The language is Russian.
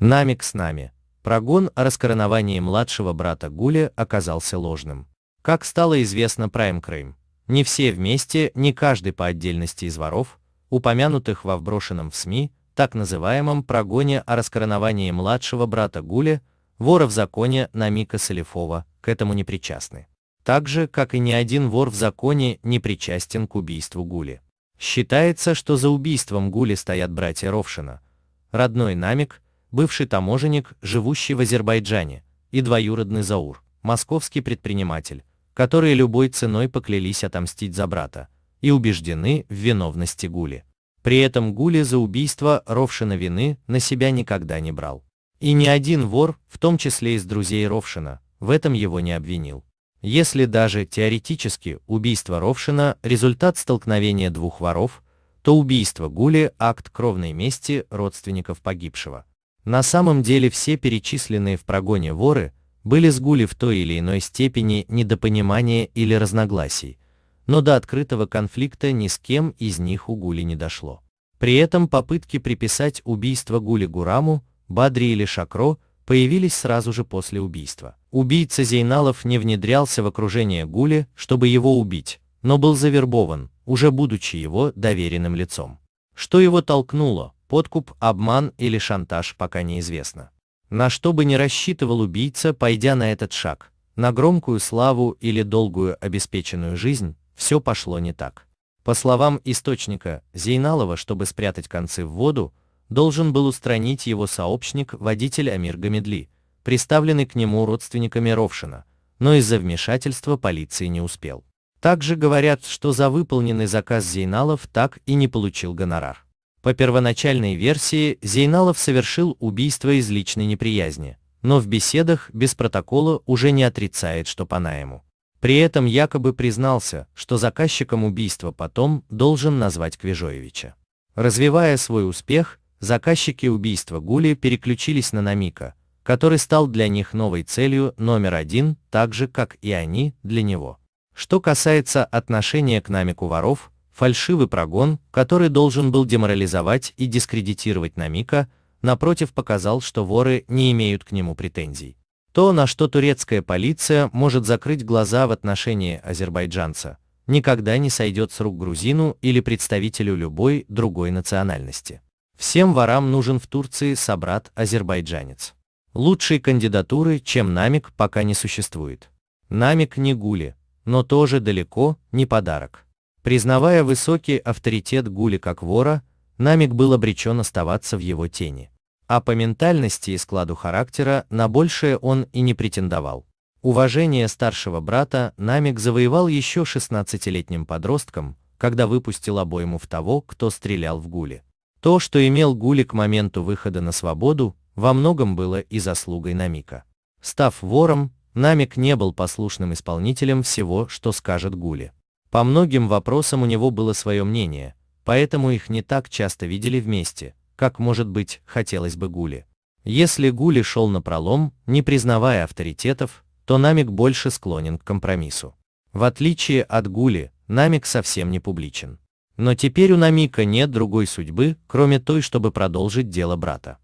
Намик с нами. Прогон о раскороновании младшего брата Гули оказался ложным. Как стало известно Prime Crime. не все вместе, не каждый по отдельности из воров, упомянутых во вброшенном в СМИ, так называемом прогоне о раскороновании младшего брата Гули, вора в законе Намика Салифова, к этому не причастны. Так же, как и ни один вор в законе не причастен к убийству Гули. Считается, что за убийством Гули стоят братья Ровшина, родной Намик, бывший таможенник, живущий в Азербайджане, и двоюродный Заур, московский предприниматель, которые любой ценой поклялись отомстить за брата и убеждены в виновности Гули. При этом Гули за убийство Ровшина вины на себя никогда не брал. И ни один вор, в том числе из друзей Ровшина, в этом его не обвинил. Если даже теоретически убийство Ровшина – результат столкновения двух воров, то убийство Гули – акт кровной мести родственников погибшего. На самом деле все перечисленные в прогоне воры были сгули в той или иной степени недопонимания или разногласий, но до открытого конфликта ни с кем из них у Гули не дошло. При этом попытки приписать убийство Гули Гураму, Бадри или Шакро появились сразу же после убийства. Убийца Зейналов не внедрялся в окружение Гули, чтобы его убить, но был завербован, уже будучи его доверенным лицом. Что его толкнуло, подкуп, обман или шантаж пока неизвестно. На что бы ни рассчитывал убийца, пойдя на этот шаг, на громкую славу или долгую обеспеченную жизнь, все пошло не так. По словам источника, Зейналова, чтобы спрятать концы в воду, должен был устранить его сообщник, водитель Амир Гамедли, приставленный к нему родственниками Ровшина, но из-за вмешательства полиции не успел. Также говорят, что за выполненный заказ Зейналов так и не получил гонорар. По первоначальной версии Зейналов совершил убийство из личной неприязни, но в беседах без протокола уже не отрицает, что по найму. При этом якобы признался, что заказчиком убийства потом должен назвать Квежоевича. Развивая свой успех, заказчики убийства Гули переключились на Намика, который стал для них новой целью номер один, так же как и они для него. Что касается отношения к Намику воров, фальшивый прогон, который должен был деморализовать и дискредитировать Намика, напротив показал, что воры не имеют к нему претензий. То, на что турецкая полиция может закрыть глаза в отношении азербайджанца, никогда не сойдет с рук грузину или представителю любой другой национальности. Всем ворам нужен в Турции собрат-азербайджанец. Лучшей кандидатуры, чем Намик, пока не существует. Намик не гули, но тоже далеко не подарок. Признавая высокий авторитет Гули как вора, Намик был обречен оставаться в его тени. А по ментальности и складу характера на большее он и не претендовал. Уважение старшего брата Намик завоевал еще 16-летним подростком, когда выпустил обойму в того, кто стрелял в Гули. То, что имел Гули к моменту выхода на свободу, во многом было и заслугой Намика. Став вором, Намик не был послушным исполнителем всего, что скажет Гули. По многим вопросам у него было свое мнение, поэтому их не так часто видели вместе, как, может быть, хотелось бы Гули. Если Гули шел на пролом, не признавая авторитетов, то Намик больше склонен к компромиссу. В отличие от Гули, Намик совсем не публичен. Но теперь у Намика нет другой судьбы, кроме той, чтобы продолжить дело брата.